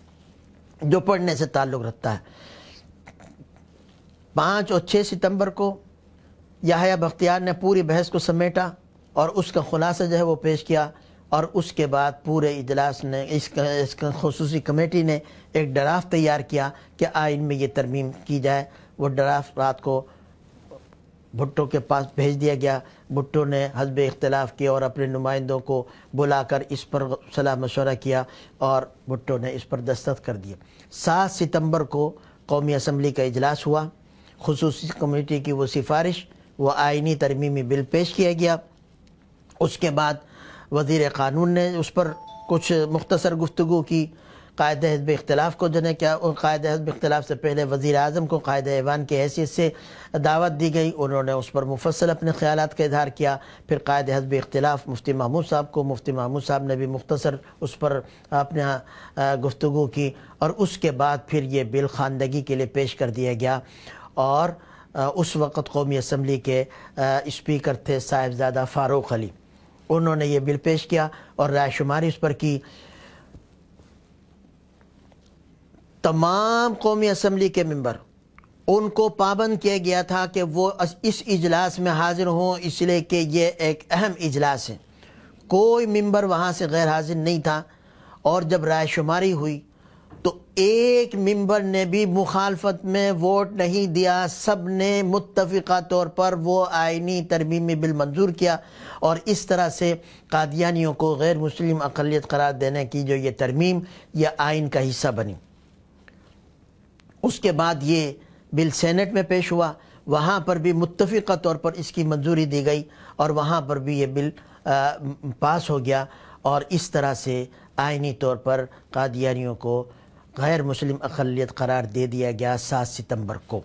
जो पढ़ने से ताल्लुक़ रखता है पाँच और छः सितंबर को याहया बख्तियार ने पूरी बहस को समेटा और उसका खुलासा जो है वो पेश किया और उसके बाद पूरे इजलास ने इस खसूस खसूसी कमेटी ने एक ड्राफ्ट तैयार किया कि आइन में ये तरमीम की जाए वो ड्राफ्ट रात को भुट्टो के पास भेज दिया गया भुट्टो ने हजब इख्तलाफ किया और अपने नुमाइंदों को बुलाकर इस पर सलाह मशवरा किया और भुट्टो ने इस पर दस्तखत कर दिए सात सितंबर को कौमी असम्बली का इजलास हुआ खसूस कमेटी की वो सिफारिश व आइनी तरमीमी बिल पेश किया गया उसके बाद वजीर क़ानून ने उस पर कुछ मुख्तर गुफ्तु की कायद हजब इख्तलाफ को जो है क्या कायद हजब इख्तलाफ से पहले वज़ी अजम को कायद ऐवान की हैसियत से दावत दी गई उन्होंने उस पर मुफसल अपने ख्याल का इजहार किया फिर कायद हजब इख्तलाफ मुफ्ती महमूद साहब को मुफ्ती महमूद साहब ने भी मुख्तसर उस पर अपने गुफ्तु की और उसके बाद फिर ये बिल खानदगी के लिए पेश कर दिया गया और उस वक़्त कौमी असम्बली के इस्पीकर थे साहिबजादा फ़ारूक अली उन्होंने ये बिल पेश किया और रायशुमारी उस पर की तमाम कौमी असम्बली के मेम्बर उनको पाबंद किया गया था कि वो इस इजलास में हाजिर हों इसलिए कि ये एक अहम इजलास है कोई मेम्बर वहाँ से गैर हाजिर नहीं था और जब राय शुमारी हुई तो एक मेम्बर ने भी मुखालफत में वोट नहीं दिया सब ने मुतफ़ा तौर पर वो आइनी तरमीमी बिल मंजूर किया और इस तरह से कादियानियों को गैर मुस्लिम अकलीत करार देने की जो ये तरमीम यह आइन का हिस्सा बनी उसके बाद ये बिल सेनेट में पेश हुआ वहाँ पर भी मुतफ़ा तौर पर इसकी मंजूरी दी गई और वहाँ पर भी ये बिल आ, पास हो गया और इस तरह से आइनी तौर पर कादियानियों को गैर मुस्लिम अकलीत करार दे दिया गया सात सितंबर को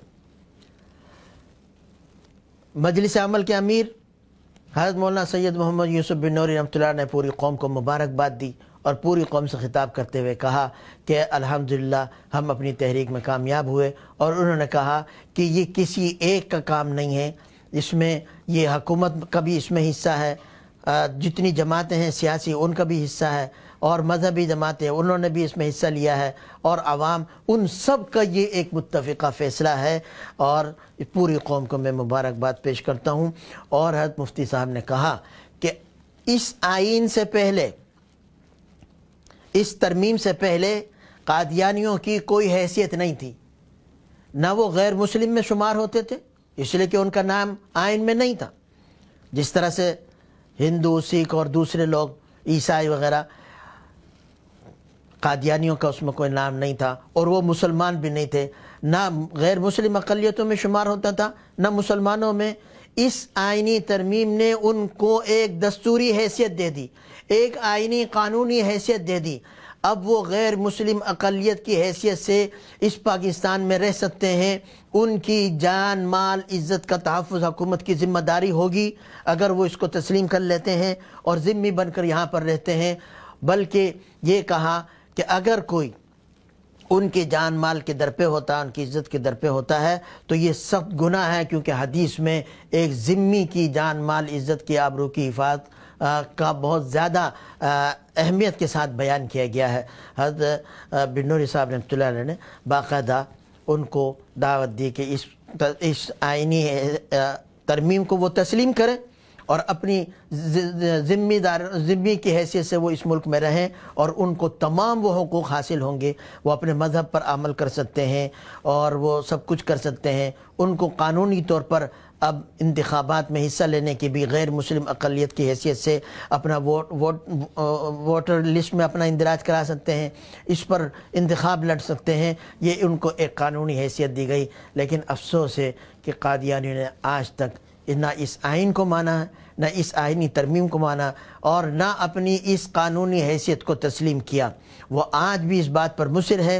मजलिस अमल के अमीर हजरत मौलाना सैयद मोहम्मद यूसुफ बिन नौरी रमतल ने पूरी कौम को मुबारकबाद दी और पूरी कौम से खिताब करते हुए कहा कि अल्हम्दुलिल्लाह हम अपनी तहरीक में कामयाब हुए और उन्होंने कहा कि ये किसी एक का काम नहीं है इसमें ये हकूमत का भी इसमें हिस्सा है जितनी जमातें हैं सियासी उनका भी हिस्सा है और मजहबी जमातें उन्होंने भी इसमें हिस्सा लिया है और आवाम उन सब का ये एक मुतफ़ा फ़ैसला है और पूरी कौम को मैं मुबारकबाद पेश करता हूँ और हजरत मुफ्ती साहब ने कहा कि इस आइन से पहले इस तरमीम से पहले कादियानियों की कोई हैसियत नहीं थी ना वो गैर मुस्लिम में शुमार होते थे इसलिए कि उनका नाम आयन में नहीं था जिस तरह से हिंदू सिख और दूसरे लोग ईसाई वगैरह कादियानियों का उसमें कोई नाम नहीं था और वो मुसलमान भी नहीं थे ना गैर मुस्लिम अकलीतों में शुमार होता था ना मुसलमानों में इस आइनी तरमीम ने उनको एक दस्तूरी हैसियत दे दी एक आइनी कानूनी हैसियत दे दी अब वो गैर मुस्लिम अकलीत की हैसियत से इस पाकिस्तान में रह सकते हैं उनकी जान माल इज़्ज़त का तहफ़ हकूमत की ज़िम्मेदारी होगी अगर वो इसको तस्लीम कर लेते हैं और ज़िम्मी बनकर यहाँ पर रहते हैं बल्कि ये कहा कि अगर कोई उनके जान माल के दर पे होता है उनकी इज़्ज़त के दर पे होता है तो ये सख्त गुना है क्योंकि हदीस में एक ज़िम्मी की जान माल इज़्ज़त की आबरू की हिफाजत का बहुत ज़्यादा अहमियत के साथ बयान किया गया है हजरत बिन्नूरी साहब रमत ने बायदा उनको दावत दी कि इस इस आइनी तरमीम को वो तस्लीम करें और अपनी जिम्मेदार ज़िम्मी की हैसियत से वो इस मुल्क में रहें और उनको तमाम वो हकूक़ हासिल होंगे वो अपने मज़हब पर अमल कर सकते हैं और वो सब कुछ कर सकते हैं उनको कानूनी तौर पर अब इंतबात में हिस्सा लेने की भी गैर मुस्लिम अकलीत की हैसियत से अपना वोट वोट वोटर लिस्ट में अपना इंदराज करा सकते हैं इस पर इंतखब लड़ सकते हैं ये उनको एक कानूनी हैसियत दी गई लेकिन अफसोस है कि कादियानी ने आज तक ना इस आइन को माना ना इस आइनी तरमीम को माना और ना अपनी इस कानूनी हैसियत को तस्लीम किया वो आज भी इस बात पर मुसर है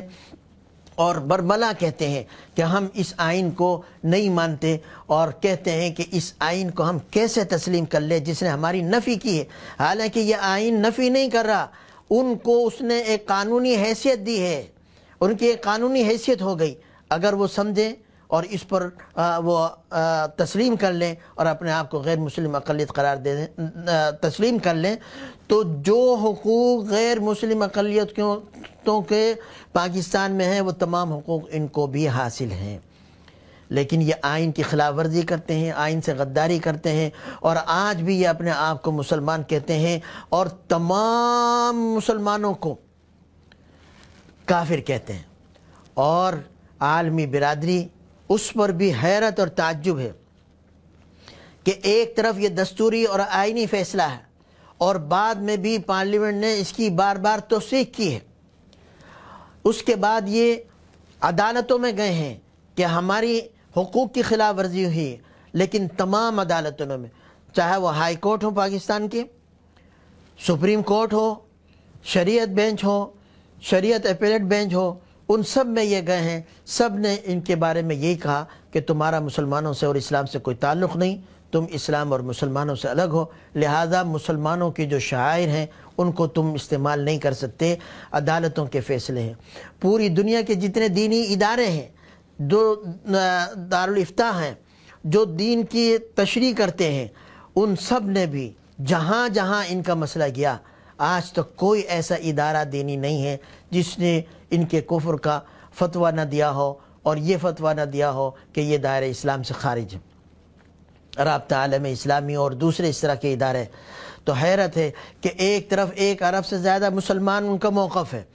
और बरबला कहते हैं कि हम इस आइन को नहीं मानते और कहते हैं कि इस आइन को हम कैसे तस्लीम कर ले जिसने हमारी नफ़ी की है हालांकि यह आइन नफ़ी नहीं कर रहा उनको उसने एक कानूनी हैसियत दी है उनकी एक कानूनी हैसियत हो गई अगर वो समझें और इस पर आ, वो तस्लीम कर लें और अपने आप को गैर मुस्लिम अकलीत करार दे दें तस्लीम कर लें तो जो हकूक़ गैर मुस्लिम अकलीत क्यों तो के पाकिस्तान में हैं वो तमाम हकूक़ इनको भी हासिल हैं लेकिन ये आइन की खिलाफ वर्जी करते हैं आइन से गद्दारी करते हैं और आज भी ये अपने आप को मुसलमान कहते हैं और तमाम मुसलमानों को काफिर कहते हैं और आलमी बिरादरी उस पर भी हैरत और ताज्जुब है कि एक तरफ ये दस्तूरी और आइनी फैसला है और बाद में भी पार्लियामेंट ने इसकी बार बार तोसीक की है उसके बाद ये अदालतों में गए हैं कि हमारी हकूक़ की खिलाफ वर्जी हुई है लेकिन तमाम अदालतों में चाहे वो हाई कोर्ट हो पाकिस्तान के सुप्रीम कोर्ट हो शरीयत बेंच हो शरीयत अपीलेट बेंच हो उन सब में ये गए हैं सब ने इनके बारे में यही कहा कि तुम्हारा मुसलमानों से और इस्लाम से कोई ताल्लुक़ नहीं तुम इस्लाम और मुसलमानों से अलग हो लिहाजा मुसलमानों की जो शायर हैं उनको तुम इस्तेमाल नहीं कर सकते अदालतों के फैसले हैं पूरी दुनिया के जितने दीनी इदारे हैं जो दारफ्ता हैं जो दीन की तशरी करते हैं उन सब ने भी जहाँ जहाँ इनका मसला गया आज तक तो कोई ऐसा इदारा दीनी नहीं है जिसने इनके कुफर का फतवा ना दिया हो और ये फतवा ना दिया हो कि ये दायरे इस्लाम से खारिज है रबता आलम इस्लामी और दूसरे इस तरह के इदारे तो हैरत है कि एक तरफ एक अरब से ज़्यादा मुसलमान उनका मौक़ है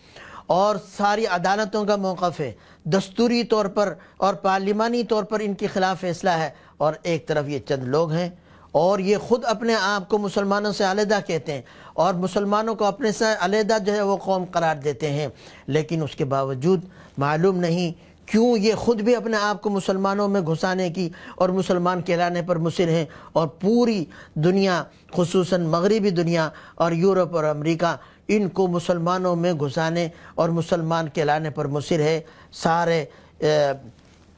और सारी अदालतों का मौक़ है दस्तूरी तौर पर और पार्लिमानी तौर पर इनके ख़िलाफ़ फैसला है और एक तरफ ये चंद लोग हैं और ये ख़ुद अपने आप को मुसलमानों से अलहदा कहते हैं और मुसलमानों को अपने से अलहदा जो है वो कौम करार देते हैं लेकिन उसके बावजूद मालूम नहीं क्यों ये ख़ुद भी अपने आप को मुसलमानों में घुसाने की और मुसलमान कहलाने पर मुसिर हैं और पूरी दुनिया खसूस मगरबी दुनिया और यूरोप और अमरीका इनको मुसलमानों में घुसाने और मुसलमान कहलाने पर मुसर है सारे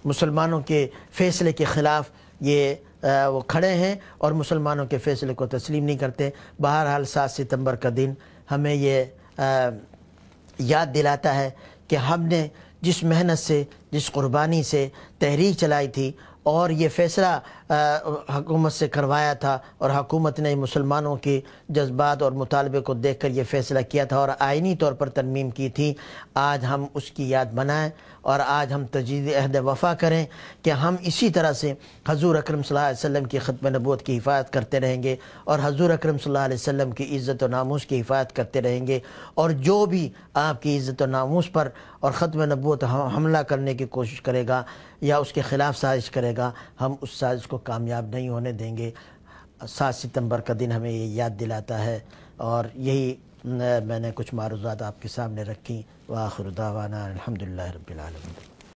मुसलमानों के फ़ैसले के ख़िलाफ़ ये वो खड़े हैं और मुसलमानों के फैसले को तस्लीम नहीं करते बहरहाल सात सितम्बर का दिन हमें ये याद दिलाता है कि हमने जिस मेहनत से जिस कुर्बानी से तहरीक चलाई थी और ये फैसला हकूमत से करवाया था और हकूमत ने मुसलमानों के जज्बात और मुतालबे को देख कर ये फ़ैसला किया था और आइनी तौर पर तरमीम की थी आज हम उसकी याद बनाएँ और आज हम तजीद अहद वफ़ा करें कि हम इसी तरह से हजूर अक्रम वसम की ख़त्म नबूत की हिफाजत करते रहेंगे और हजूर अक्रम वसम की इज़्ज़त और नामूस की हिफाजत करते रहेंगे और जो भी आपकी इज़्ज़त और नामूस पर और ख़त्म नबूत हमला करने की कोशिश करेगा या उसके ख़िलाफ़ साजिश करेगा हम उस साजिश को कामयाब नहीं होने देंगे सात सितंबर का दिन हमें ये याद दिलाता है और यही मैंने कुछ मारूजात आपके सामने रखी वाखुरदावाना अलहमदिल्ला रबीआलम